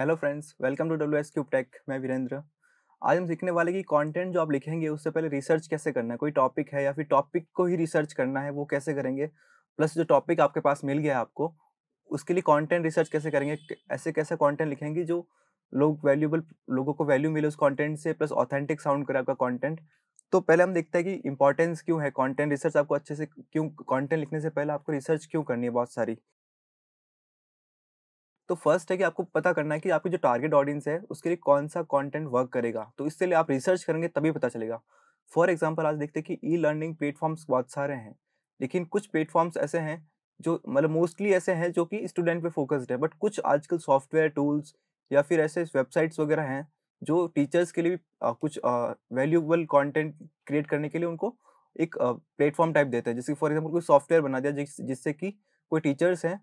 hello friends welcome to W S cube tech मैं वीरेंद्र आज हम सीखने वाले कि कंटेंट जो आप लिखेंगे उससे पहले रिसर्च कैसे करना है कोई टॉपिक है या फिर टॉपिक को ही रिसर्च करना है वो कैसे करेंगे प्लस जो टॉपिक आपके पास मिल गया आपको उसके लिए कंटेंट रिसर्च कैसे करेंगे ऐसे कैसे कंटेंट लिखेंगे जो लोग वैल्यूबल लोगों को वैल्यू मिले उस कंटेंट से प्लस ऑथेंटिक साउंड करे आपका कंटेंट तो पहले हम देखते हैं कि इंपॉर्टेंस क्यों है कंटेंट रिसर्च आपको अच्छे से क्यों कंटेंट लिखने से पहले आपको रिसर्च क्यों करनी है बहुत सारी तो फर्स्ट है कि आपको पता करना है कि आपकी जो टारगेट ऑडियंस है उसके लिए कौन सा कंटेंट वर्क करेगा तो इसके लिए आप रिसर्च करेंगे तभी पता चलेगा फॉर एग्जाम्पल आज देखते हैं कि ई लर्निंग प्लेटफॉर्म्स बहुत सारे हैं लेकिन कुछ प्लेटफॉर्म्स ऐसे हैं जो मतलब मोस्टली ऐसे हैं जो कि स्टूडेंट पर फोकस्ड है बट कुछ आजकल सॉफ्टवेयर टूल्स या फिर ऐसे वेबसाइट्स वगैरह हैं जो टीचर्स के लिए भी आ, कुछ वैल्यूबल कॉन्टेंट क्रिएट करने के लिए उनको एक प्लेटफॉर्म टाइप देते हैं जैसे फॉर एग्जाम्पल कोई सॉफ्टवेयर बना दिया जिससे कि कोई टीचर्स हैं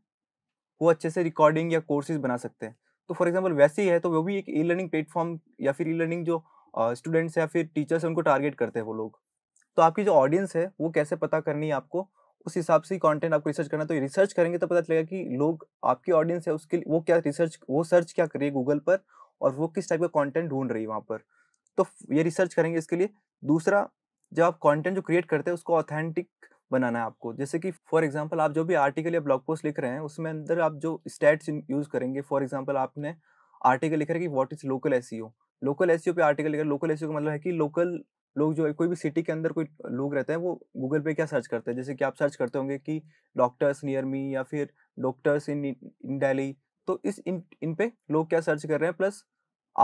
वो अच्छे से रिकॉर्डिंग या कोर्सेज बना सकते हैं तो फॉर एग्जाम्पल वैसे ही है तो वो भी एक ई लर्निंग प्लेटफॉर्म या फिर ई लर्निंग जो स्टूडेंट्स या फिर टीचर्स हैं उनको टारगेट करते हैं वो लोग तो आपकी जो ऑडियंस है वो कैसे पता करनी है आपको उस हिसाब से कंटेंट आपको रिसर्च करना तो रिसर्च करेंगे तो पता चलेगा कि लोग आपकी ऑडियंस है उसके लिए वो क्या रिसर्च वो सर्च क्या करिए गूगल पर और वो किस टाइप का कंटेंट ढूंढ रही है वहाँ पर तो ये रिसर्च करेंगे इसके लिए दूसरा जब आप कंटेंट जो क्रिएट करते हैं उसको ऑथेंटिक बनाना है आपको जैसे कि फॉर एग्जांपल आप जो भी आर्टिकल या ब्लॉग पोस्ट लिख रहे हैं उसमें अंदर आप जो स्टैट्स यूज़ करेंगे फॉर एग्जांपल आपने आर्टिकल लिखा है कि what is local S local S पे आर्टिकल लिखा लोकल एस का मतलब है कि लोकल लोग जो है कोई भी सिटी के अंदर कोई लोग रहते हैं वो गूगल पे क्या सर्च करते हैं जैसे कि आप सर्च करते होंगे कि डॉक्टर्स नियर मी या फिर डॉक्टर्स इन इन डेली तो इस इन इन पे लोग क्या सर्च कर रहे हैं प्लस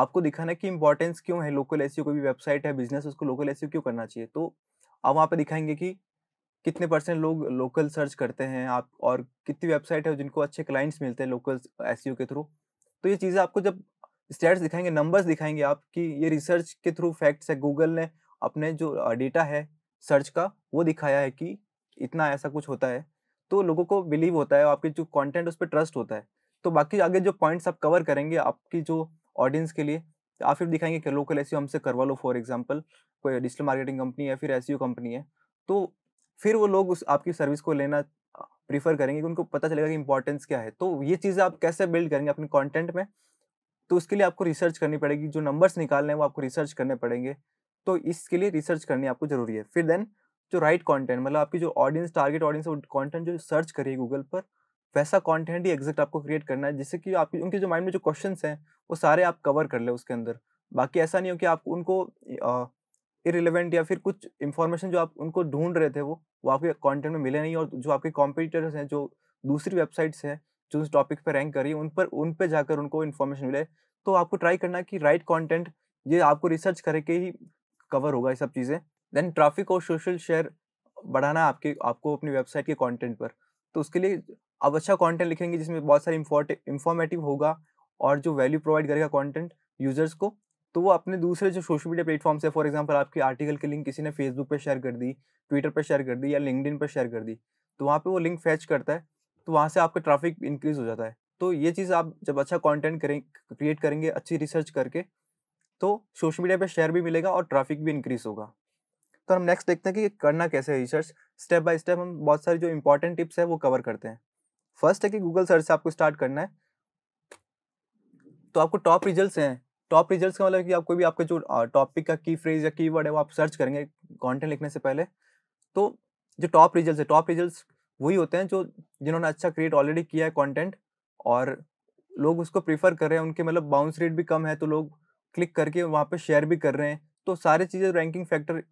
आपको दिखाना है कि इंपॉर्टेंस क्यों है लोकल एस कोई भी वेबसाइट है बिजनेस उसको लोकल एस e क्यों करना चाहिए तो आप वहाँ पर दिखाएंगे कि कितने परसेंट लोग लोकल सर्च करते हैं आप और कितनी वेबसाइट है जिनको अच्छे क्लाइंट्स मिलते हैं लोकल एस के थ्रू तो ये चीज़ें आपको जब स्टेट्स दिखाएंगे नंबर्स दिखाएंगे आप कि ये रिसर्च के थ्रू फैक्ट्स है गूगल ने अपने जो डेटा है सर्च का वो दिखाया है कि इतना ऐसा कुछ होता है तो लोगों को बिलीव होता है आपके जो कंटेंट उस पर ट्रस्ट होता है तो बाकी आगे जो पॉइंट्स आप कवर करेंगे आपकी जो ऑडियंस के लिए आप फिर दिखाएंगे कि लोकल एस हमसे करवा लो फॉर एग्जाम्पल कोई डिजिटल मार्केटिंग कंपनी है फिर एस कंपनी है तो फिर वो लोग उस आपकी सर्विस को लेना प्रीफर करेंगे कि उनको पता चलेगा कि इंपॉर्टेंस क्या है तो ये चीज़ें आप कैसे बिल्ड करेंगे अपने कंटेंट में तो उसके लिए आपको रिसर्च करनी पड़ेगी जो नंबर्स निकालने हैं वो आपको रिसर्च करने पड़ेंगे तो इसके लिए रिसर्च करनी आपको ज़रूरी है फिर देन जो राइट कॉन्टेंट मतलब आपकी जो ऑडियंस टारगेट ऑडियंस कॉन्टेंट जो सर्च करिए गूगल पर वैसा कॉन्टेंट ही एग्जैक्ट आपको क्रिएट करना है जिससे कि आपकी उनके जो माइंड में जो क्वेश्चन हैं वो सारे आप कवर कर ले उसके अंदर बाकी ऐसा नहीं हो कि आप उनको इरिलेवेंट या फिर कुछ इन्फॉर्मेशन जो आप उनको ढूंढ रहे थे वो वो आपके कंटेंट में मिले नहीं और जो आपके कॉम्पिटिटर्स हैं जो दूसरी वेबसाइट्स हैं जो उस टॉपिक पर रैंक कर रही है उन पर उन पर जाकर उनको इन्फॉर्मेशन मिले तो आपको ट्राई करना कि राइट कॉन्टेंट ये आपको रिसर्च करके ही कवर होगा ये सब चीज़ें देन ट्राफिक और सोशल शेयर बढ़ाना आपके आपको अपनी वेबसाइट के कंटेंट पर तो उसके लिए आप अच्छा कंटेंट लिखेंगे जिसमें बहुत सारे इंफॉर्मेटिव होगा और जो वैल्यू प्रोवाइड करेगा कंटेंट यूजर्स को तो वो अपने दूसरे जो सोशल मीडिया प्लेटफॉर्म्स है फॉर एग्जाम्पल आपकी आर्टिकल की लिंक किसी ने फेसबुक पर शेयर कर दी ट्विटर पर शेयर कर दी या लिंकड पर शेयर कर दी तो वहाँ पर वो लिंक फैच करता है तो वहाँ से आपका ट्राफिक इंक्रीज हो जाता है तो ये चीज़ आप जब अच्छा कॉन्टेंट करें क्रिएट करेंगे अच्छी रिसर्च करके तो सोशल मीडिया पर शेयर भी मिलेगा और ट्रैफिक भी इंक्रीज होगा तो हम नेक्स्ट देखते हैं कि करना कैसे है रिसर्च स्टेप बाय स्टेप हम बहुत सारे जो इंपॉर्टेंट टिप्स है वो कवर करते हैं फर्स्ट है कि गूगल सर्च से आपको स्टार्ट करना है तो आपको टॉप रिजल्ट हैं टॉप रिजल्ट्स का मतलब कि आप कोई भी आपका जो टॉपिक का की फ्रेज या की वर्ड है वो आप सर्च करेंगे कॉन्टेंट लिखने से पहले तो जो टॉप रिजल्ट है टॉप रिजल्ट वही होते हैं जो जिन्होंने अच्छा क्रिएट ऑलरेडी किया है कॉन्टेंट और लोग उसको प्रीफर कर रहे हैं उनके मतलब बाउंस रेट भी कम है तो लोग क्लिक करके वहाँ पर शेयर भी कर रहे हैं तो सारी चीज़ें रैंकिंग फैक्टर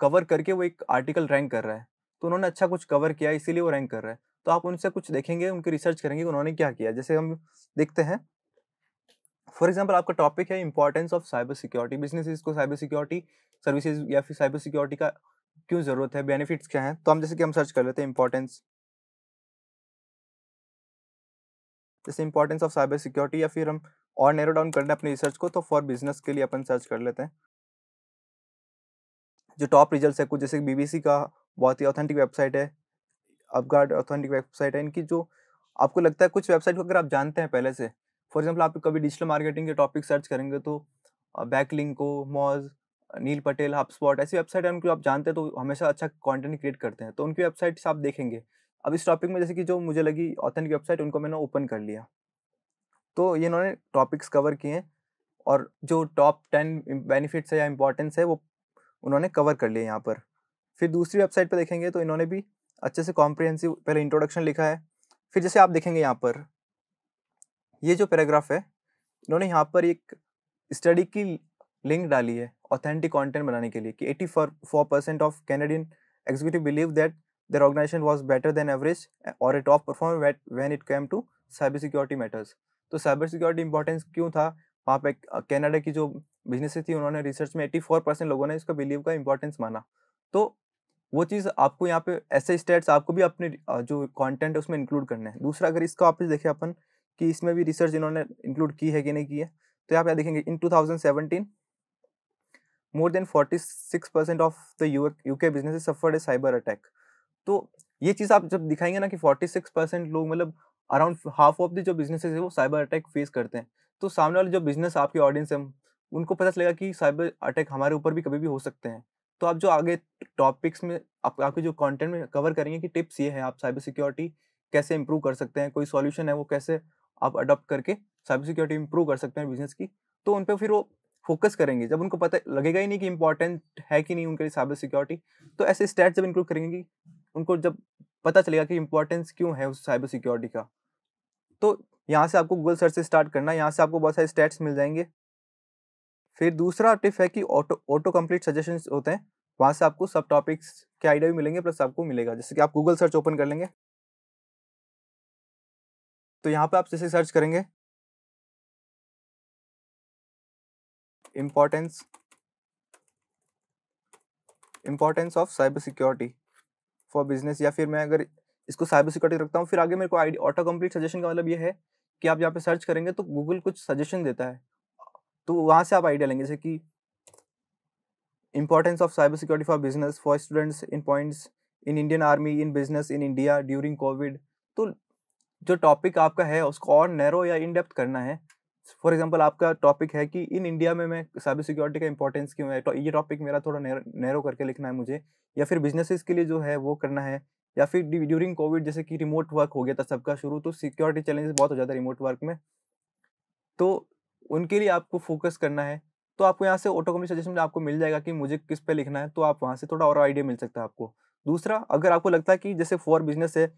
कवर करके वो एक आर्टिकल रैंक कर रहा है तो उन्होंने अच्छा कुछ कवर किया इसीलिए वो रैंक कर रहा है तो आप उनसे कुछ देखेंगे उनकी रिसर्च करेंगे उन्होंने क्या किया जैसे हम देखते हैं फॉर एग्जाम्पल आपका टॉपिक है importance of cyber security business को साइबर सिक्योरिटी सर्विसेज या फिर साइबर सिक्योरिटी का क्यों ज़रूरत है बेनिफिट्स क्या हैं तो हम जैसे कि हम सर्च कर लेते हैं इंपॉर्टेंस जैसे इंपॉर्टेंस ऑफ साइबर सिक्योरिटी या फिर हम और नैरो डाउन कर लें अपने रिसर्च को तो फॉर बिजनेस के लिए अपन सर्च कर लेते हैं जो टॉप रिजल्ट है कुछ जैसे बीबीसी का बहुत ही ऑथेंटिक वेबसाइट है अपगार्ड ऑथेंटिक वेबसाइट है इनकी जो आपको लगता है कुछ वेबसाइट को अगर आप जानते हैं पहले से फॉर एग्जाम्पल आप कभी डिजिटल मार्केटिंग के टॉपिक सर्च करेंगे तो Backlinko Moz Neil Patel HubSpot ऐसी वेबसाइट है उनको आप जानते हैं तो हमेशा अच्छा कंटेंट क्रिएट करते हैं तो उनकी वेबसाइट आप देखेंगे अब इस टॉपिक में जैसे कि जो मुझे लगी ऑथेंटिक वेबसाइट उनको मैंने ओपन कर लिया तो ये इन्होंने टॉपिक्स कवर किए हैं और जो टॉप टेन बेनिफिट्स है या इम्पोर्टेंस है वो उन्होंने कवर कर लिए यहाँ पर फिर दूसरी वेबसाइट पर देखेंगे तो इन्होंने भी अच्छे से कॉम्प्रिहेंसिव पहले इंट्रोडक्शन लिखा है फिर जैसे आप देखेंगे यहाँ पर ये जो पैराग्राफ है इन्होंने यहाँ पर एक स्टडी की लिंक डाली है ऑथेंटिक कंटेंट बनाने के लिए कि eighty four percent of Canadian executive believe that their was better than average और it off perform performer when it came to cyber security matters तो साइबर सिक्योरिटी इंपॉर्टेंस क्यों था वहाँ पे कैनेडा की जो बिजनेस थी उन्होंने रिसर्च में फोर परसेंट लोगों ने इसका बिलीव का इंपॉर्टेंस माना तो वो चीज़ आपको यहाँ पे ऐसे स्टेट्स आपको भी अपने जो कॉन्टेंट है उसमें इंक्लूड करना है दूसरा अगर इसका आप देखें अपन कि इसमें भी रिसर्च इन्होंने इंक्लूड की है कि नहीं की है तो यहाँ पे देखेंगे in 2017 more than 46 percent of the UK business suffered a cyber attack तो ये चीज़ आप जब दिखाएंगे ना कि 46 परसेंट लोग मतलब अराउंड हाफ ऑफ द जो बिजनेस है वो साइबर अटैक फेस करते हैं तो सामने वाले जो बिजनेस आपके ऑडियंस है उनको पता चलेगा कि साइबर अटैक हमारे ऊपर भी कभी भी हो सकते हैं तो आप जो आगे टॉपिक्स में आप, आपके जो कंटेंट में कवर करेंगे कि टिप्स ये हैं आप साइबर सिक्योरिटी कैसे इंप्रूव कर सकते हैं कोई सॉल्यूशन है वो कैसे आप अडोप्ट करके साइबर सिक्योरिटी इंप्रूव कर सकते हैं बिजनेस की तो उन पर फिर वो फोकस करेंगे जब उनको पता लगेगा ही नहीं कि इंपॉर्टेंट है कि नहीं उनके लिए साइबर सिक्योरिटी तो ऐसे स्टेट जब इंक्लूड करेंगे कि उनको जब पता चलेगा कि इंपॉर्टेंस क्यों है उस साइबर सिक्योरिटी का तो यहाँ से आपको गूगल सर्च से स्टार्ट करना है यहाँ से आपको बहुत सारे स्टेट्स मिल जाएंगे फिर दूसरा टिप है कि ऑटो ऑटो कंप्लीट सजेशन होते हैं वहाँ से आपको सब टॉपिक्स के आइडिया भी मिलेंगे प्लस आपको मिलेगा जैसे कि आप गूगल सर्च ओपन कर लेंगे तो यहाँ पे आप जैसे सर्च करेंगे importance importance of cyber security for business या फिर मैं अगर इसको साइबर सिक्योरिटी रखता हूँ फिर आगे मेरे को आईडी ऑटो कम्प्लीट सजेशन का मतलब ये है कि आप यहाँ पे सर्च करेंगे तो गूगल कुछ सजेशन देता है तो वहाँ से आप आइडिया लेंगे जैसे कि importance of cyber security for business for students in points in Indian army in business in India during COVID तो जो टॉपिक आपका है उसको और नैरो या इन डेप्थ करना है फॉर एग्जाम्पल आपका टॉपिक है कि इन इंडिया में मैं साइबर सिक्योरिटी का इंपॉर्टेंस क्यों है तो ये टॉपिक मेरा थोड़ा नैरो करके लिखना है मुझे या फिर बिजनेसेस के लिए जो है वो करना है या फिर ड्यूरिंग कोविड जैसे कि रिमोट वर्क हो गया था सबका शुरू तो सिक्योरिटी चैलेंजेस बहुत हो जाता है रिमोट वर्क में तो उनके लिए आपको फोकस करना है तो आपको यहाँ से ऑटो कम्प्लीट सजेशन में आपको मिल जाएगा कि मुझे किस पे लिखना है तो आप वहाँ से थोड़ा और आइडिया मिल सकता है आपको दूसरा अगर आपको लगता है कि जैसे फॉर बिजनेस है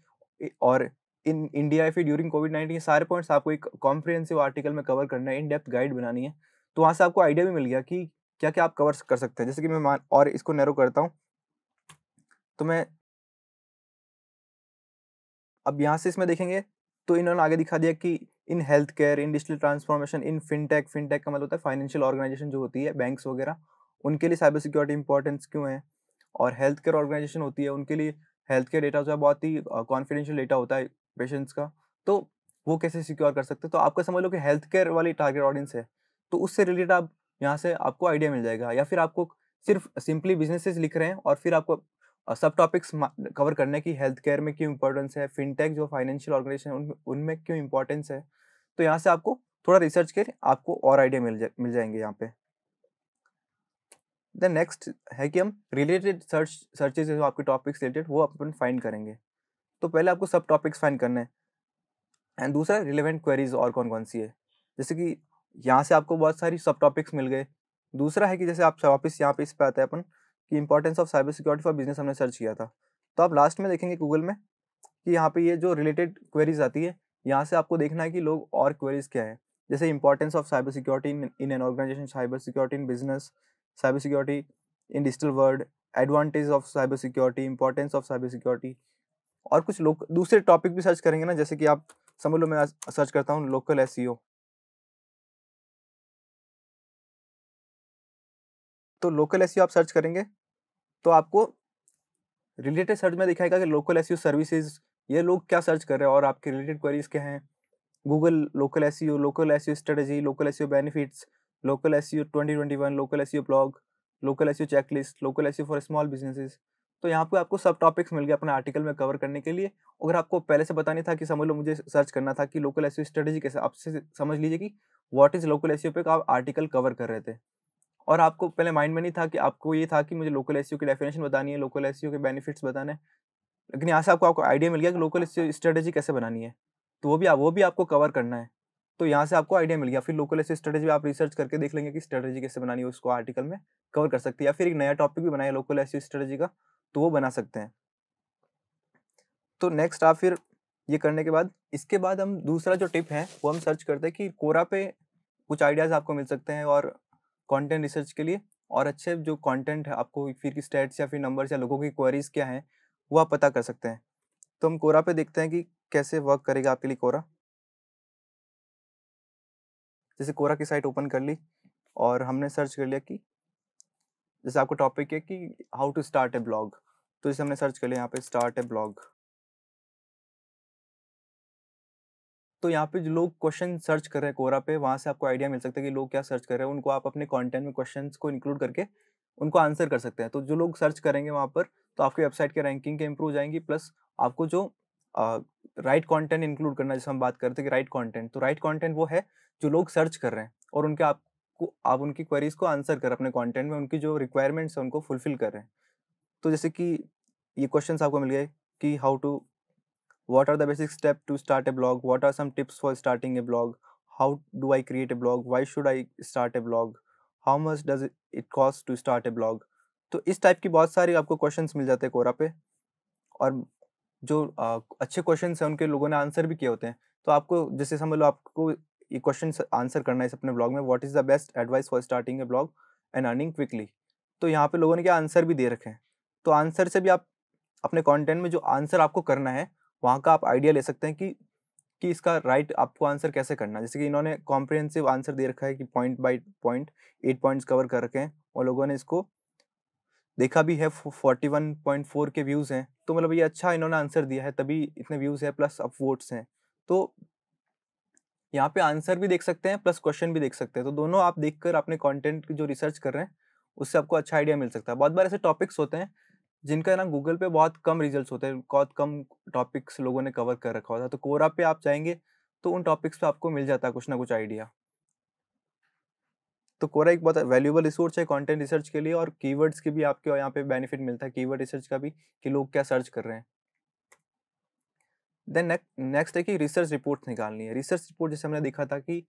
और इन इंडिया फिर ड्यूरिंग कोविड नाइन्टीन सारे पॉइंट्स आपको एक कॉम्प्रिहेंसिव आर्टिकल में कवर करना है इन डेप्थ गाइड बनानी है तो वहाँ से आपको आइडिया भी मिल गया कि क्या क्या आप कवर कर सकते हैं जैसे कि मैं मान और इसको नैरो करता हूँ तो मैं अब यहाँ से इसमें देखेंगे तो इन्होंने आगे दिखा दिया कि in health care in digital transformation in fintech fintech का मतलब होता है फाइनेंशियल ऑर्गेनाइजेशन जो होती है बैंक्स वगैरह उनके लिए साइबर सिक्योरिटी इंपॉर्टेंस क्यों है और हेल्थ केयर ऑर्गेनाइजेशन होती है उनके लिए हेल्थ केयर डेटा जो है बहुत ही कॉन्फिडेंशियल डेटा होता है पेशेंट्स का तो वो कैसे सिक्योर कर सकते तो आपका समझ लो कि हेल्थ केयर वाली टारगेट ऑडियंस है तो उससे रिलेटेड आप यहाँ से आपको आइडिया मिल जाएगा या फिर आपको सिर्फ सिंपली बिजनेसेस लिख रहे हैं और फिर आपको सब टॉपिक्स कवर करने की हेल्थ केयर में क्यों इंपॉर्टेंस है फिनटेक जो फाइनेंशियल ऑर्गेनाइजेशन है उनमें क्यों इंपॉर्टेंस है तो यहाँ से आपको थोड़ा रिसर्च कर आपको और आइडिया मिल जा मिल जाएंगे यहाँ पे देन नेक्स्ट है कि हम रिलेटेड सर्च सर्चेज आपके टॉपिक्स रिलेटेड वो अपन फाइंड करेंगे तो पहले आपको सब टॉपिक्स फाइन करने हैं एंड दूसरा रिलेवेंट क्वेरीज और कौन कौन सी है जैसे कि यहाँ से आपको बहुत सारी सब टॉपिक्स मिल गए दूसरा है कि जैसे आप वापस यहाँ पे इस पर आते हैं अपन कि importance of cyber security for business हमने सर्च किया था तो आप लास्ट में देखेंगे गूगल में कि यहाँ पे ये जो रिलेटेड क्वेरीज आती है यहाँ से आपको देखना है कि लोग और क्वेरीज क्या है जैसे importance of cyber security in an organization cyber security in business cyber security in digital world advantage of cyber security importance of cyber security और कुछ लोग दूसरे टॉपिक भी सर्च करेंगे ना जैसे कि आप समझ लो मैं सर्च करता हूँ लोकल एस तो लोकल एस आप सर्च करेंगे तो आपको रिलेटेड सर्च में दिखाएगा कि लोकल एस सर्विसेज ये लोग क्या सर्च कर रहे हैं और आपके रिलेटेड क्वेरीज क्या हैं Google local S local S strategy local S benefits local S twenty twenty one local S blog local S checklist local S for small businesses तो यहाँ पे आपको सब टॉपिक्स मिल गए अपने आर्टिकल में कवर करने के लिए अगर आपको पहले से बताने था कि समझ लो मुझे सर्च करना था कि लोकल एस स्ट्रेटेजी कैसे आपसे समझ लीजिए कि व्हाट इज़ लोकल एस पे आप आर्टिकल कवर कर रहे थे और आपको पहले माइंड में नहीं था कि आपको ये था कि मुझे लोकल एस e की डेफिनेशन बतानी है लोकल एस e के बेनिफिट्स बताने लेकिन यहाँ से आपको आपको आइडिया मिल गया कि लोकल स्ट्रेटेजी e कैसे बनानी है तो वो भी वो भी आपको कवर करना है तो यहाँ से आपको आइडिया मिल गया फिर लोकल एस स्ट्रेटेजी आप रिसर्च करके देख लेंगे कि स्ट्रेटेजी कैसे बनानी है उसको आर्टिकल में कवर कर सकती है या फिर एक नया टॉपिक भी बनाया लोकल ऐसी स्ट्रेटेजी का तो वो बना सकते हैं तो नेक्स्ट आप फिर ये करने के बाद इसके बाद हम दूसरा जो टिप है वो हम सर्च करते हैं कि कोरा पे कुछ आइडियाज़ आपको मिल सकते हैं और कंटेंट रिसर्च के लिए और अच्छे जो कंटेंट है आपको फिर की स्टेट्स या फिर नंबर्स या लोगों की क्वेरीज क्या हैं वो आप पता कर सकते हैं तो हम कोरा पे देखते हैं कि कैसे वर्क करेगा आपके लिए कोरा जैसे कोरा की साइट ओपन कर ली और हमने सर्च कर लिया कि जैसे आपका टॉपिक है कि how to start a blog तो जैसे हमने सर्च कर लिया यहाँ पे स्टार्ट ए ब्लॉग तो यहाँ पे जो लोग क्वेश्चन सर्च कर रहे हैं कोरा पे वहाँ से आपको आइडिया मिल सकता है कि लोग क्या सर्च कर रहे हैं उनको आप अपने कंटेंट में क्वेश्चंस को इंक्लूड करके उनको आंसर कर सकते हैं तो जो लोग सर्च करेंगे वहाँ पर तो आपकी वेबसाइट के रैंकिंग के इंप्रूव जाएंगी प्लस आपको जो राइट कॉन्टेंट इंक्लूड करना जैसे हम बात करते हैं कि राइट कॉन्टेंट तो राइट कॉन्टेंट वो है जो लोग सर्च कर रहे हैं और उनके आप आप उनकी क्वेरीज को आंसर कर अपने कंटेंट में उनकी जो रिक्वायरमेंट्स हैं उनको फुलफिल कर रहे हैं तो जैसे कि ये क्वेश्चंस आपको मिल गए कि how to what are the basic step to start a blog what are some tips for starting a blog how do I create a blog why should I start a blog how much does it cost to start a blog तो इस type की बहुत सारी आपको questions मिल जाते हैं कोरा पे और जो आ, अच्छे क्वेश्चन हैं उनके लोगों ने आंसर भी किए होते हैं तो आपको जैसे समझ लो आपको ये क्वेश्चन आंसर करना है इस अपने ब्लॉग में what is the best advice for starting a blog and earning quickly तो यहाँ पे लोगों ने क्या आंसर भी दे रखे हैं तो आंसर से भी आप अपने कंटेंट में जो आंसर आपको करना है वहाँ का आप आइडिया ले सकते हैं कि कि इसका राइट right आपको आंसर कैसे करना है जैसे कि इन्होंने कॉम्प्रिहेंसिव आंसर दे रखा है कि point by point eight points cover कर रखे हैं और लोगों ने इसको देखा भी है forty one point four K views हैं तो मतलब ये अच्छा इन्होंने आंसर दिया है तभी इतने व्यूज़ है प्लस अब वोट्स हैं तो यहाँ पे आंसर भी देख सकते हैं प्लस क्वेश्चन भी देख सकते हैं तो दोनों आप देखकर अपने कंटेंट जो रिसर्च कर रहे हैं उससे आपको अच्छा आइडिया मिल सकता है बहुत बार ऐसे टॉपिक्स होते हैं जिनका ना गूगल पे बहुत कम रिजल्ट्स होते हैं बहुत कम टॉपिक्स लोगों ने कवर कर रखा होता है तो कोरा पे आप जाएंगे तो उन टॉपिक्स पे आपको मिल जाता है कुछ ना कुछ आइडिया तो कोरा एक बहुत वैल्यूबल रिसोर्स है कंटेंट रिसर्च के लिए और कीवर्ड्स की भी आपके यहाँ पे बेनिफिट मिलता है कीवर्ड रिसर्च का भी कि लोग क्या सर्च कर रहे हैं देन नेक्स्ट है कि रिसर्च रिपोर्ट निकालनी है रिसर्च रिपोर्ट जैसे हमने देखा था कि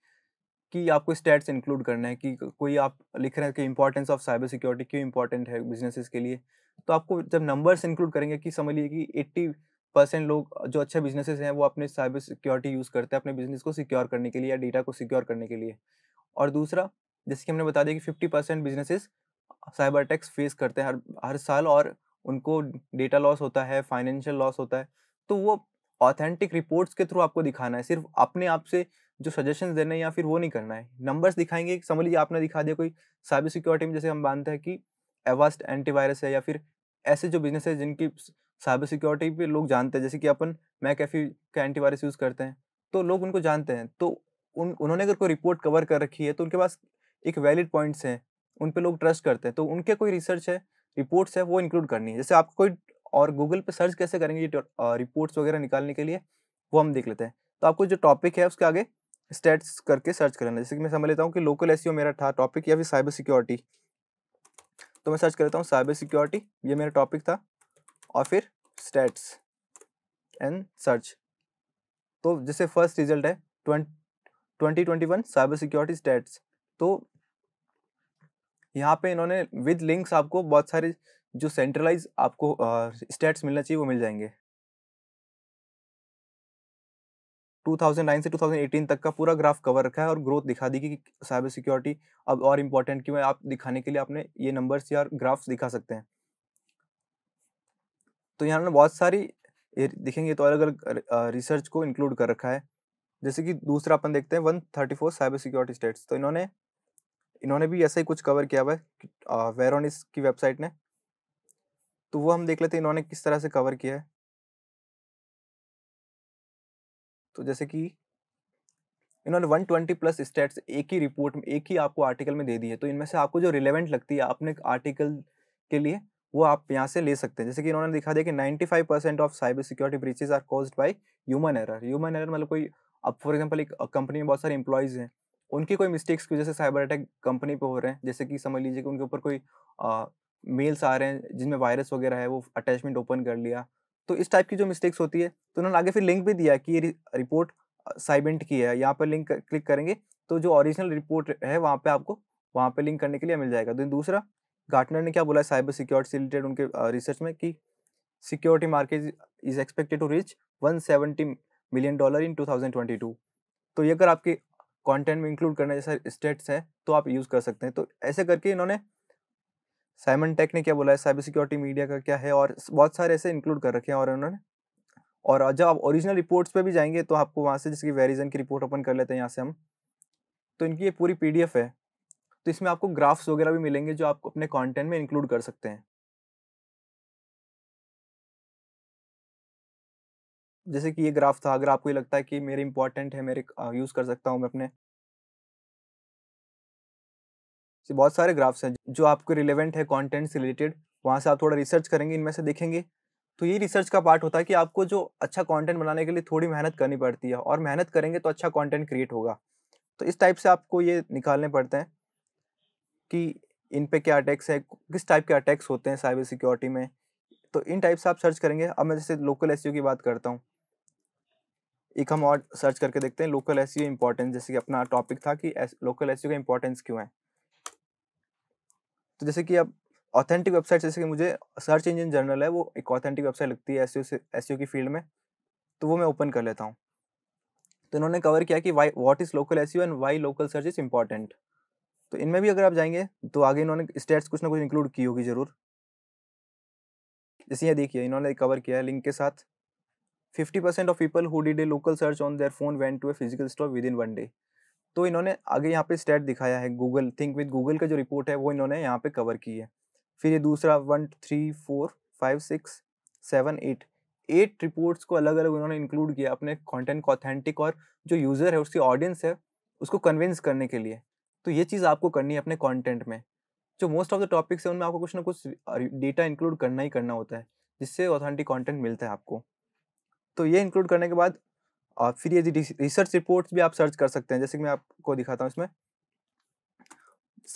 कि आपको स्टेट्स इंक्लूड करना है कि कोई आप लिख रहे हैं कि इंपॉर्टेंस ऑफ साइबर सिक्योरिटी क्यों इंपॉर्टेंट है बिजनेसेस के लिए तो आपको जब नंबर्स इंक्लूड करेंगे कि समझ लीजिए कि एट्टी परसेंट लोग जो अच्छे बिजनेसेस हैं वो अपने साइबर सिक्योरिटी यूज़ करते हैं अपने बिजनेस को सिक्योर करने के लिए या डेटा को सिक्योर करने के लिए और दूसरा जैसे कि हमने बता दिया कि fifty percent businesses cyber attacks face करते हैं हर हर साल और उनको डेटा लॉस होता है फाइनेंशियल लॉस होता है तो वो ऑथेंटिक रिपोर्ट्स के थ्रू आपको दिखाना है सिर्फ अपने आप से जो सजेशन देने हैं या फिर वो नहीं करना है नंबर्स दिखाएंगे समझ लीजिए आपने दिखा दिया कोई साइबर सिक्योरिटी में जैसे हम मानते हैं कि एवास्ट एंटीवायरस है या फिर ऐसे जो बिजनेस है जिनकी साइबर सिक्योरिटी पे लोग जानते हैं जैसे कि अपन कैफी e का एंटीवायरस यूज़ करते हैं तो लोग उनको जानते हैं तो उन उन्होंने अगर कोई रिपोर्ट कवर कर रखी है तो उनके पास एक वैलिड पॉइंट्स हैं उन पर लोग ट्रस्ट करते हैं तो उनके कोई रिसर्च है रिपोर्ट्स है वो इंक्लूड करनी है जैसे आपको कोई और गूगल पे सर्च कैसे करेंगे ये रिपोर्ट्स वगैरह निकालने के लिए वो हम देख लेते हैं तो आपको जो टॉपिक है उसके आगे स्टेट्स करके सर्च कर लेना जैसे कि मैं समझ लेता हूँ कि लोकल एस मेरा था टॉपिक या फिर साइबर सिक्योरिटी तो मैं सर्च कर लेता हूँ साइबर सिक्योरिटी ये मेरा टॉपिक था और फिर स्टेट्स एंड सर्च तो जैसे फर्स्ट रिजल्ट है twenty twenty one cyber security stats तो यहाँ पे इन्होंने विद लिंक्स आपको बहुत सारे जो सेंट्रलाइज आपको स्टेट्स मिलना चाहिए वो मिल जाएंगे 2009 से 2018 तक का पूरा ग्राफ कवर रखा है और ग्रोथ दिखा दी कि साइबर सिक्योरिटी अब और इम्पोर्टेंट क्यों है आप दिखाने के लिए आपने ये नंबर्स या ग्राफ्स दिखा सकते हैं तो यहाँ ने बहुत सारी दिखेंगे तो अलग अलग रिसर्च को इंक्लूड कर रखा है जैसे कि दूसरा अपन देखते हैं one thirty four cyber security stats तो इन्होंने इन्होंने भी ऐसा ही कुछ कवर किया हुआ है वेरोनिस की वेबसाइट ने तो वो हम देख लेते हैं इन्होंने किस तरह से कवर किया है तो जैसे कि इन्होंने 120 प्लस स्टेट्स एक ही रिपोर्ट में एक ही आपको आर्टिकल में दे दी है तो इनमें से आपको जो रिलेवेंट लगती है अपने आर्टिकल के लिए वो आप यहाँ से ले सकते हैं जैसे कि इन्होंने दिखा दिया कि 95 percent of cyber security breaches are caused by human error human error मतलब कोई अब फॉर एग्जांपल एक कंपनी में बहुत सारे इंप्लॉयज हैं उनकी कोई मिस्टेक्स की वजह से साइबर अटैक कंपनी पे हो रहे हैं जैसे कि समझ लीजिए कि उनके ऊपर कोई मेल्स आ रहे हैं जिनमें वायरस वगैरह है वो अटैचमेंट ओपन कर लिया तो इस टाइप की जो मिस्टेक्स होती है तो उन्होंने आगे फिर लिंक भी दिया कि ये रिपोर्ट साइबेंट की है यहाँ पर लिंक क्लिक करेंगे तो जो ओरिजिनल रिपोर्ट है वहाँ पे आपको वहाँ पे लिंक करने के लिए मिल जाएगा तो दूसरा गार्टनर ने क्या बोला साइबर सिक्योरिटी से रिलेटेड उनके रिसर्च में कि security market is expected to reach one million dollar in two तो ये अगर आपके कंटेंट में इंक्लूड करने जैसा स्टेट्स है तो आप यूज़ कर सकते हैं तो ऐसे करके इन्होंने साइमन टेक ने क्या बोला है साइबर सिक्योरिटी मीडिया का क्या है और बहुत सारे ऐसे इंक्लूड कर रखे हैं और उन्होंने और जब आप ओरिजिनल रिपोर्ट्स पे भी जाएंगे तो आपको वहाँ से जिसकी वेरिजन की रिपोर्ट ओपन कर लेते हैं यहाँ से हम तो इनकी ये पूरी पी है तो इसमें आपको ग्राफ्स वगैरह भी मिलेंगे जो आप अपने कॉन्टेंट में इंक्लूड कर सकते हैं जैसे कि ये ग्राफ था अगर आपको ये लगता है कि मेरे इंपॉर्टेंट है मेरे यूज़ कर सकता हूँ मैं अपने से बहुत सारे ग्राफ्स हैं जो आपको रिलेवेंट है कॉन्टेंट से रिलेटेड वहाँ से आप थोड़ा रिसर्च करेंगे इनमें से देखेंगे तो ये रिसर्च का पार्ट होता है कि आपको जो अच्छा कॉन्टेंट बनाने के लिए थोड़ी मेहनत करनी पड़ती है और मेहनत करेंगे तो अच्छा कॉन्टेंट क्रिएट होगा तो इस टाइप से आपको ये निकालने पड़ते हैं कि इन पे क्या अटैक्स है किस टाइप के अटैक्स होते हैं साइबर सिक्योरिटी में तो इन टाइप से आप सर्च करेंगे अब मैं जैसे लोकल एस e की बात करता हूँ एक हम और सर्च करके देखते हैं लोकल एस सी इंपॉर्टेंस जैसे कि अपना टॉपिक था कि लोकल एस e का इंपॉर्टेंस क्यों है तो जैसे कि अब ऑथेंटिक वेबसाइट जैसे कि मुझे सर्च इंजन जर्नल है वो एक ऑथेंटिक वेबसाइट लगती है एस e एस e की फील्ड में तो वो मैं ओपन कर लेता हूँ तो इन्होंने कवर किया कि why what is local S and why local search is important तो इनमें भी अगर आप जाएंगे तो आगे इन्होंने स्टेट्स कुछ ना कुछ इंक्लूड की होगी ज़रूर जैसे ये देखिए इन्होंने कवर किया है लिंक के साथ fifty percent of people who did a local search on their phone went to a physical store within one day तो इन्होंने आगे यहाँ पे स्टेट दिखाया है गूगल थिंक विद गूगल का जो रिपोर्ट है वो इन्होंने यहाँ पे कवर की है फिर ये दूसरा one three four five six seven eight eight reports को अलग अलग उन्होंने इंक्लूड किया अपने कंटेंट को ऑथेंटिक और जो यूज़र है उसकी ऑडियंस है उसको कन्विंस करने के लिए तो ये चीज़ आपको करनी है अपने कॉन्टेंट में जो मोस्ट ऑफ द टॉपिक्स है उनमें आपको कुछ ना कुछ डेटा इंक्लूड करना ही करना होता है जिससे ऑथेंटिक कॉन्टेंट मिलता है आपको तो ये इंक्लूड करने के बाद और फिर ये रिसर्च रिपोर्ट्स भी आप सर्च कर सकते हैं जैसे कि मैं आपको दिखाता हूँ इसमें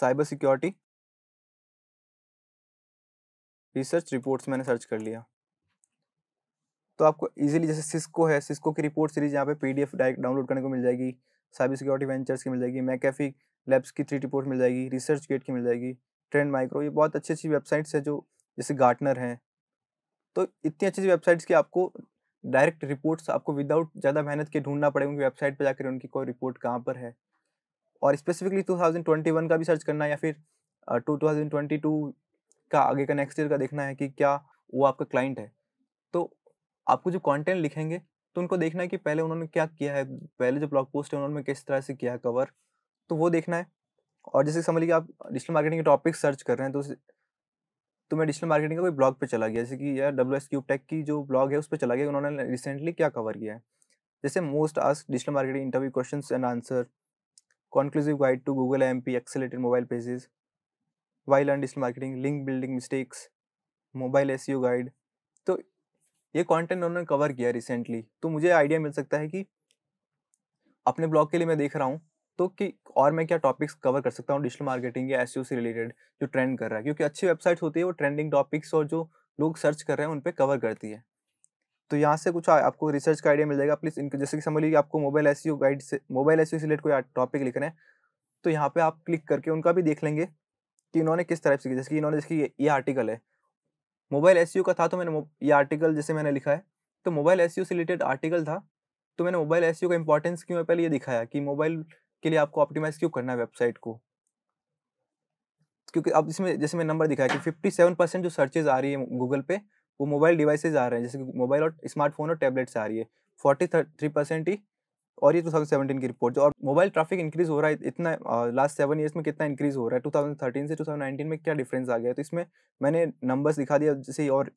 साइबर सिक्योरिटी रिसर्च रिपोर्ट्स मैंने सर्च कर लिया तो आपको इजीली जैसे सिस्को है सिस्को की रिपोर्ट सीरीज यहाँ पे पीडीएफ डायरेक्ट डाउनलोड करने को मिल जाएगी साइबर सिक्योरिटी वेंचर्स की मिल जाएगी मैकेफी लैब्स की थ्री रिपोर्ट मिल जाएगी रिसर्च गेट की मिल जाएगी ट्रेंड माइक्रो ये बहुत अच्छी अच्छी वेबसाइट्स है जो जैसे गार्टनर हैं तो इतनी अच्छी अच्छी वेबसाइट्स की आपको डायरेक्ट रिपोर्ट्स आपको विदाउट ज़्यादा मेहनत के ढूंढना पड़ेगा उनकी वेबसाइट पर जाकर उनकी कोई रिपोर्ट कहाँ पर है और स्पेसिफिकली 2021 का भी सर्च करना है या फिर टू uh, का आगे का नेक्स्ट ईयर का देखना है कि क्या वो आपका क्लाइंट है तो आपको जो कंटेंट लिखेंगे तो उनको देखना है कि पहले उन्होंने क्या किया है पहले जो ब्लॉग पोस्ट है उन्होंने किस तरह से किया है कवर तो वो देखना है और जैसे समझ लीजिए आप डिजिटल मार्केटिंग के टॉपिक सर्च कर रहे हैं तो तो मैं डिजिटल मार्केटिंग का कोई ब्लॉग पे चला गया जैसे कि यार डब्ल्यू एस क्यूब टेक की जो ब्लॉग है उस पर चला गया उन्होंने रिसेंटली क्या कवर किया है जैसे most ask digital marketing interview question and answer conclusive guide to Google M P accelerated mobile pages why learn digital marketing link building mistakes mobile S U guide तो ये कॉन्टेंट उन्होंने cover किया recently तो मुझे idea मिल सकता है कि अपने ब्लॉग के लिए मैं देख रहा हूँ तो कि और मैं क्या टॉपिक्स कवर कर सकता हूँ डिजिटल मार्केटिंग या एस e से रिलेटेड जो ट्रेंड कर रहा है क्योंकि अच्छी वेबसाइट होती है वो ट्रेंडिंग टॉपिक्स और जो लोग सर्च कर रहे हैं उन पर कवर करती है तो यहाँ से कुछ आपको रिसर्च का आइडिया मिल जाएगा प्लीज़ इनके जैसे कि समझ लीजिए आपको मोबाइल एस गाइड से मोबाइल एस e से रिलेटेड कोई टॉपिक लिख रहे हैं तो यहाँ पर आप क्लिक करके उनका भी देख लेंगे कि इन्होंने किस तरह से जैसे कि इन्होंने जैसे ये आर्टिकल है मोबाइल एस e का था तो मैंने ये आर्टिकल जैसे मैंने लिखा है तो मोबाइल एस से रिलेटेड आर्टिकल था तो मैंने मोबाइल एस का इंपॉर्टेंस क्यों है पहले ये दिखाया कि मोबाइल के लिए आपको ऑप्टिमाइज क्यों करना है वेबसाइट को क्योंकि अब इसमें जैसे मैं नंबर दिखाया कि फिफ्टी सेवन परसेंट जो सर्चेज आ रही है गूगल पे वो मोबाइल डिवाइसेज आ रहे हैं जैसे कि मोबाइल और स्मार्टफोन और टैबलेट से आ रही है फोर्टी थ्री परसेंट ही और ये टू थाउजेंड सेवेंटीन की रिपोर्ट जो और मोबाइल ट्रैफिक इंक्रीज हो रहा है इतना लास्ट सेवन ईयर्स में कितना इंक्रीज हो रहा है 2013 से 2019 में क्या डिफरेंस आ गया तो इसमें मैंने नंबर्स दिखा दिया जैसे और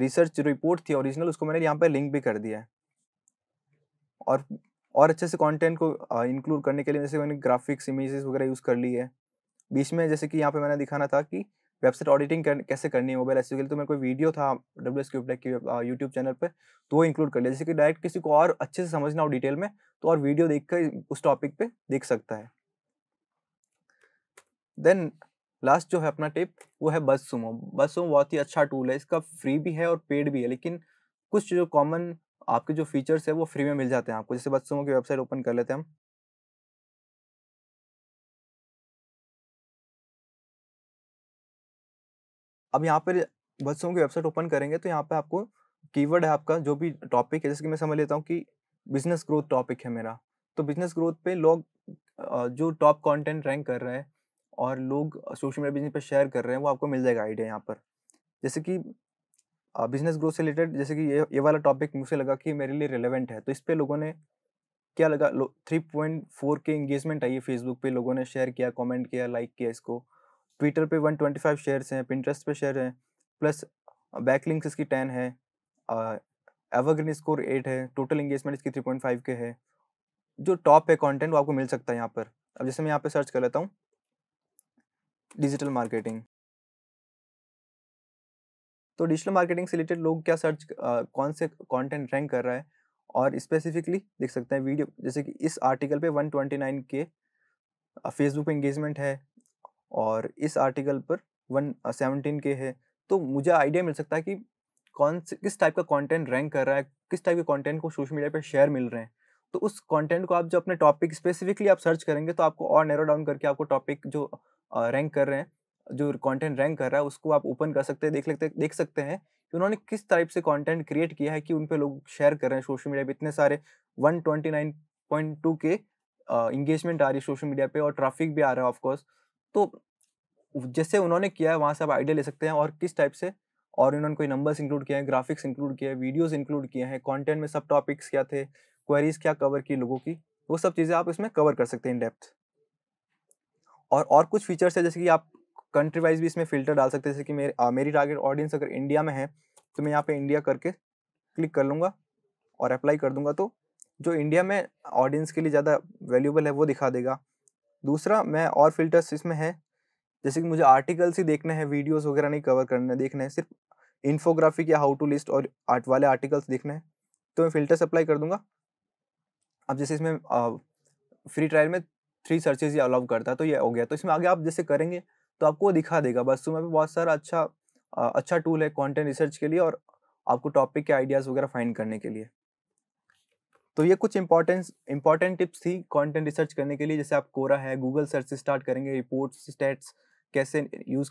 रिसर्च रिपोर्ट थी ओरिजिनल उसको मैंने यहाँ पर लिंक भी कर दिया है और और अच्छे से कंटेंट को इंक्लूड करने के लिए जैसे मैंने ग्राफिक्स इमेजेस वगैरह यूज़ कर ली है बीच में जैसे कि यहाँ पे मैंने दिखाना था कि वेबसाइट ऑडिटिंग कर, कैसे करनी है मोबाइल ऐसी के लिए तो मेरे कोई वीडियो था W S cube tech YouTube channel पर तो वो इंक्लूड कर लिया जैसे कि डायरेक्ट किसी को और अच्छे से समझना हो डिटेल में तो और वीडियो देख कर उस टॉपिक पर देख सकता है देन लास्ट जो है अपना टिप वो है बस सुमो बस सुमो बहुत ही अच्छा टूल है इसका फ्री भी है और पेड भी है लेकिन कुछ जो कॉमन आपके जो फीचर्स है वो फ्री में मिल जाते हैं आपको जैसे बच्चों की वेबसाइट ओपन कर लेते हैं हम अब यहाँ पर बच्चों की वेबसाइट ओपन करेंगे तो यहाँ पर आपको कीवर्ड है आपका जो भी टॉपिक है जैसे कि मैं समझ लेता हूँ कि बिजनेस ग्रोथ टॉपिक है मेरा तो बिजनेस ग्रोथ पे लोग जो टॉप कंटेंट रैंक कर रहे हैं और लोग सोशल मीडिया बिजनेस पे शेयर कर रहे हैं वो आपको मिल जाएगा आइडिया यहाँ पर जैसे कि बिजनेस ग्रोथ से रिलेटेड जैसे कि ये ये वाला टॉपिक मुझे लगा कि मेरे लिए रिलेवेंट है तो इस पर लोगों ने क्या लगा three point four K engagement आई है फेसबुक पे लोगों ने शेयर किया कमेंट किया लाइक किया इसको ट्विटर पे वन ट्वेंटी फाइव शेयर्स हैं पिंट्रस्ट पे शेयर हैं प्लस बैकलिंक्स इसकी टेन है एवरग्रीन स्कोर एट है टोटल इंगेजमेंट इसकी थ्री पॉइंट फाइव के है जो टॉप है कॉन्टेंट वो आपको मिल सकता है यहाँ पर अब जैसे मैं यहाँ पर सर्च कर लेता हूँ डिजिटल मार्केटिंग तो डिजिटल मार्केटिंग से रिलेटेड लोग क्या सर्च कौन से कंटेंट रैंक कर रहा है और स्पेसिफिकली देख सकते हैं वीडियो जैसे कि इस आर्टिकल पे 129 के फेसबुक पे इंगेजमेंट है और इस आर्टिकल पर 117 के है तो मुझे आइडिया मिल सकता है कि कौन से किस टाइप का कंटेंट रैंक कर रहा है किस टाइप के कंटेंट को सोशल मीडिया पर शेयर मिल रहे हैं तो उस कंटेंट को आप जो अपने टॉपिक स्पेसिफिकली आप सर्च करेंगे तो आपको और नैरो डाउन करके आपको टॉपिक जो रैंक कर रहे हैं जो कंटेंट रैंक कर रहा है उसको आप ओपन कर सकते हैं देख लेते देख सकते हैं कि उन्होंने किस टाइप से कंटेंट क्रिएट किया है कि उन पर लोग शेयर कर रहे हैं सोशल मीडिया पे इतने सारे 129.2 के इंगेजमेंट आ रही है सोशल मीडिया पे और ट्रैफिक भी आ रहा है ऑफकोर्स तो जैसे उन्होंने किया है वहाँ से आप आइडिया ले सकते हैं और किस टाइप से और इन्होंने कोई नंबर्स इंक्लूड किए हैं ग्राफिक्स इंक्लूड किए हैं वीडियोज़ इंक्लूड किए हैं कॉन्टेंट में सब टॉपिक्स क्या थे क्वेरीज क्या कवर की लोगों की वो सब चीज़ें आप इसमें कवर कर सकते हैं इन डेप्थ और और कुछ फीचर्स है जैसे कि आप कंट्री वाइज भी इसमें फिल्टर डाल सकते हैं जैसे कि मेरे आ, मेरी टारगेट ऑडियंस अगर इंडिया में है तो मैं यहाँ पे इंडिया करके क्लिक कर लूँगा और अप्लाई कर दूँगा तो जो इंडिया में ऑडियंस के लिए ज़्यादा वैल्यूबल है वो दिखा देगा दूसरा मैं और फिल्टर्स इसमें है जैसे कि मुझे आर्टिकल्स ही देखने हैं वीडियोज़ वगैरह नहीं कवर करने देखने हैं सिर्फ इन्फोग्राफिक या हाउ टू लिस्ट और आर्ट वाले आर्टिकल्स देखने हैं तो मैं फिल्टर्स अप्लाई कर दूँगा अब जैसे इसमें फ्री ट्रायल में थ्री सर्चेज ये अलाउ करता है तो ये हो गया तो इसमें आगे आप जैसे करेंगे तो आपको दिखा देगा बस तुम्हें बहुत सारा अच्छा अच्छा टूल है कॉन्टेंट रिसर्च के लिए और आपको टॉपिक के आइडियाज़ वगैरह फाइंड करने के लिए तो ये कुछ इंपॉर्टेंस इंपॉर्टेंट टिप्स थी कंटेंट रिसर्च करने के लिए जैसे आप कोरा है गूगल सर्च से स्टार्ट करेंगे रिपोर्ट्स स्टेट्स कैसे यूज़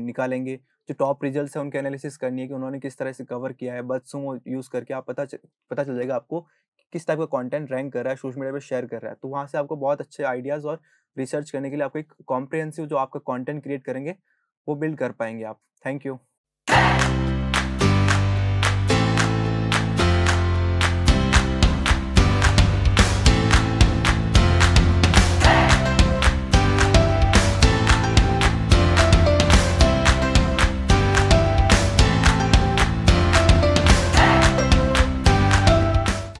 निकालेंगे जो टॉप रिजल्ट है उनके एनालिसिस करनी है कि उन्होंने किस तरह से कवर किया है बदसूमो यूज़ करके आप पता पता चल जाएगा आपको किस टाइप का कंटेंट रैंक कर रहा है सोशल मीडिया पे शेयर कर रहा है तो वहाँ से आपको बहुत अच्छे आइडियाज़ और रिसर्च करने के लिए आपको एक कॉम्प्रिहेंसिव जो आपका कंटेंट क्रिएट करेंगे वो बिल्ड कर पाएंगे आप थैंक यू